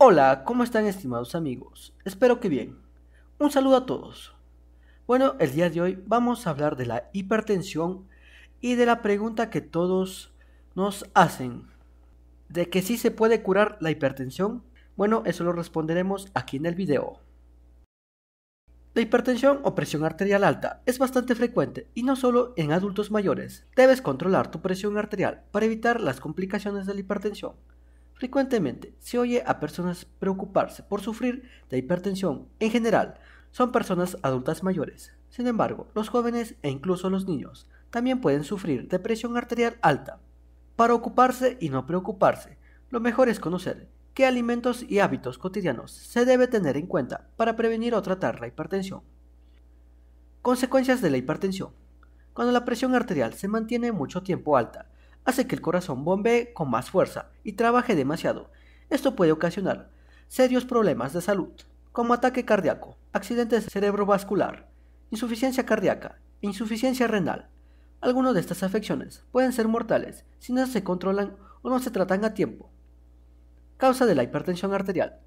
Hola, ¿cómo están estimados amigos? Espero que bien. Un saludo a todos. Bueno, el día de hoy vamos a hablar de la hipertensión y de la pregunta que todos nos hacen. ¿De que si se puede curar la hipertensión? Bueno, eso lo responderemos aquí en el video. La hipertensión o presión arterial alta es bastante frecuente y no solo en adultos mayores. Debes controlar tu presión arterial para evitar las complicaciones de la hipertensión. Frecuentemente se oye a personas preocuparse por sufrir de hipertensión. En general, son personas adultas mayores. Sin embargo, los jóvenes e incluso los niños también pueden sufrir de presión arterial alta. Para ocuparse y no preocuparse, lo mejor es conocer qué alimentos y hábitos cotidianos se debe tener en cuenta para prevenir o tratar la hipertensión. Consecuencias de la hipertensión. Cuando la presión arterial se mantiene mucho tiempo alta, hace que el corazón bombee con más fuerza y trabaje demasiado. Esto puede ocasionar serios problemas de salud, como ataque cardíaco, accidente cerebrovascular, insuficiencia cardíaca e insuficiencia renal. Algunas de estas afecciones pueden ser mortales si no se controlan o no se tratan a tiempo. Causa de la hipertensión arterial.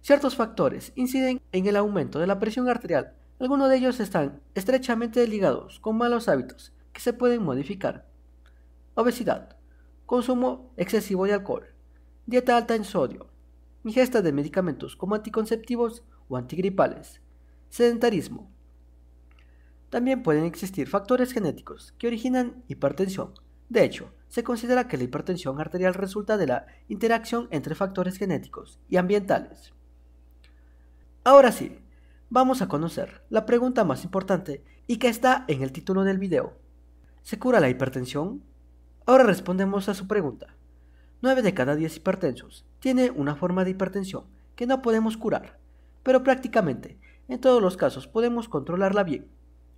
Ciertos factores inciden en el aumento de la presión arterial. Algunos de ellos están estrechamente ligados con malos hábitos que se pueden modificar obesidad, consumo excesivo de alcohol, dieta alta en sodio, ingesta de medicamentos como anticonceptivos o antigripales, sedentarismo. También pueden existir factores genéticos que originan hipertensión. De hecho, se considera que la hipertensión arterial resulta de la interacción entre factores genéticos y ambientales. Ahora sí, vamos a conocer la pregunta más importante y que está en el título del video. ¿Se cura la hipertensión? Ahora respondemos a su pregunta. 9 de cada 10 hipertensos tiene una forma de hipertensión que no podemos curar, pero prácticamente en todos los casos podemos controlarla bien.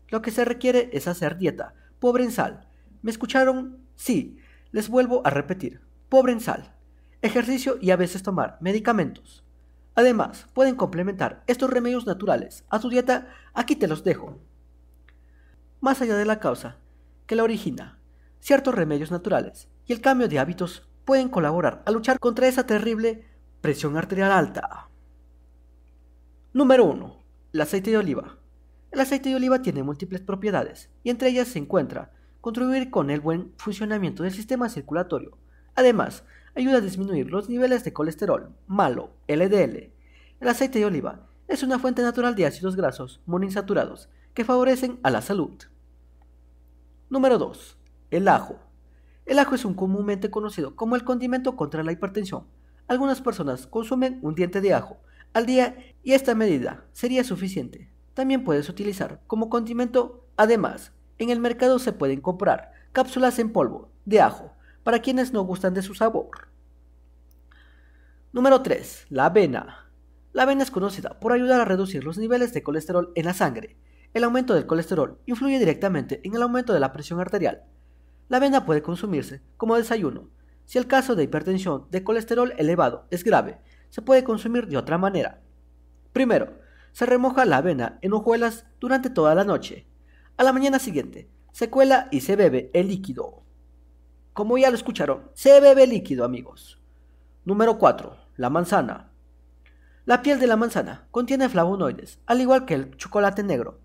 Lo que se requiere es hacer dieta, pobre en sal. ¿Me escucharon? Sí, les vuelvo a repetir, pobre en sal. Ejercicio y a veces tomar medicamentos. Además, pueden complementar estos remedios naturales a su dieta, aquí te los dejo. Más allá de la causa que la origina, ciertos remedios naturales y el cambio de hábitos pueden colaborar a luchar contra esa terrible presión arterial alta. Número 1. El aceite de oliva. El aceite de oliva tiene múltiples propiedades y entre ellas se encuentra contribuir con el buen funcionamiento del sistema circulatorio. Además, ayuda a disminuir los niveles de colesterol malo, LDL. El aceite de oliva es una fuente natural de ácidos grasos monoinsaturados que favorecen a la salud. Número 2. El ajo. El ajo es un comúnmente conocido como el condimento contra la hipertensión. Algunas personas consumen un diente de ajo al día y esta medida sería suficiente. También puedes utilizar como condimento. Además, en el mercado se pueden comprar cápsulas en polvo de ajo para quienes no gustan de su sabor. Número 3. La avena. La avena es conocida por ayudar a reducir los niveles de colesterol en la sangre. El aumento del colesterol influye directamente en el aumento de la presión arterial, la avena puede consumirse como desayuno. Si el caso de hipertensión de colesterol elevado es grave, se puede consumir de otra manera. Primero, se remoja la avena en hojuelas durante toda la noche. A la mañana siguiente, se cuela y se bebe el líquido. Como ya lo escucharon, se bebe líquido, amigos. Número 4. La manzana. La piel de la manzana contiene flavonoides, al igual que el chocolate negro.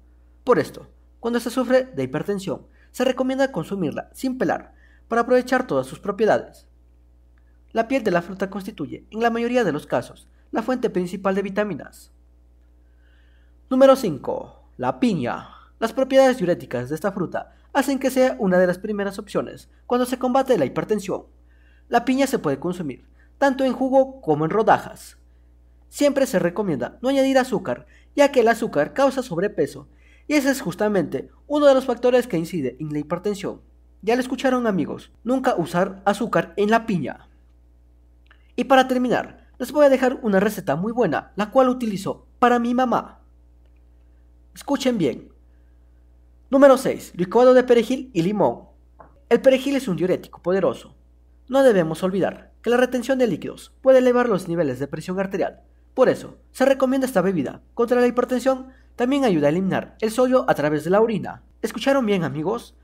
Por esto, cuando se sufre de hipertensión, se recomienda consumirla sin pelar para aprovechar todas sus propiedades. La piel de la fruta constituye, en la mayoría de los casos, la fuente principal de vitaminas. Número 5. La piña. Las propiedades diuréticas de esta fruta hacen que sea una de las primeras opciones cuando se combate la hipertensión. La piña se puede consumir, tanto en jugo como en rodajas. Siempre se recomienda no añadir azúcar, ya que el azúcar causa sobrepeso y ese es justamente uno de los factores que incide en la hipertensión. Ya lo escucharon amigos, nunca usar azúcar en la piña. Y para terminar, les voy a dejar una receta muy buena, la cual utilizo para mi mamá. Escuchen bien. Número 6. Licuado de perejil y limón. El perejil es un diurético poderoso. No debemos olvidar que la retención de líquidos puede elevar los niveles de presión arterial. Por eso, se recomienda esta bebida contra la hipertensión también ayuda a eliminar el sodio a través de la orina. ¿Escucharon bien amigos?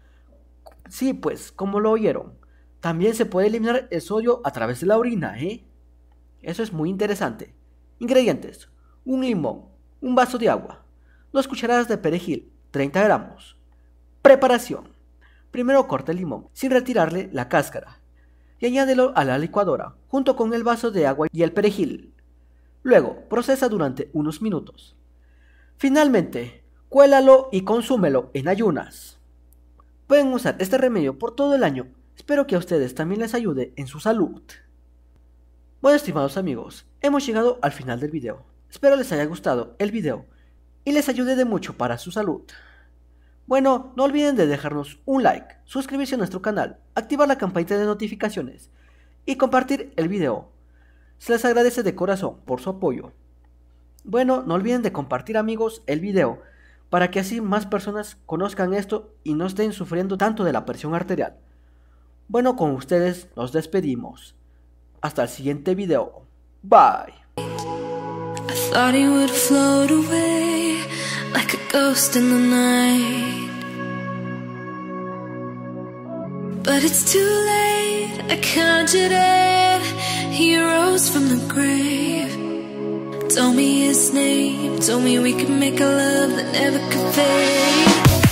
Sí, pues, como lo oyeron. También se puede eliminar el sodio a través de la orina, ¿eh? Eso es muy interesante. Ingredientes. Un limón, un vaso de agua, dos cucharadas de perejil, 30 gramos. Preparación. Primero corta el limón, sin retirarle la cáscara, y añádelo a la licuadora, junto con el vaso de agua y el perejil. Luego, procesa durante unos minutos. Finalmente, cuélalo y consúmelo en ayunas. Pueden usar este remedio por todo el año. Espero que a ustedes también les ayude en su salud. Bueno, estimados amigos, hemos llegado al final del video. Espero les haya gustado el video y les ayude de mucho para su salud. Bueno, no olviden de dejarnos un like, suscribirse a nuestro canal, activar la campanita de notificaciones y compartir el video. Se les agradece de corazón por su apoyo. Bueno, no olviden de compartir amigos el video para que así más personas conozcan esto y no estén sufriendo tanto de la presión arterial. Bueno, con ustedes nos despedimos. Hasta el siguiente video. Bye. Told me his name, told me we could make a love that never could fade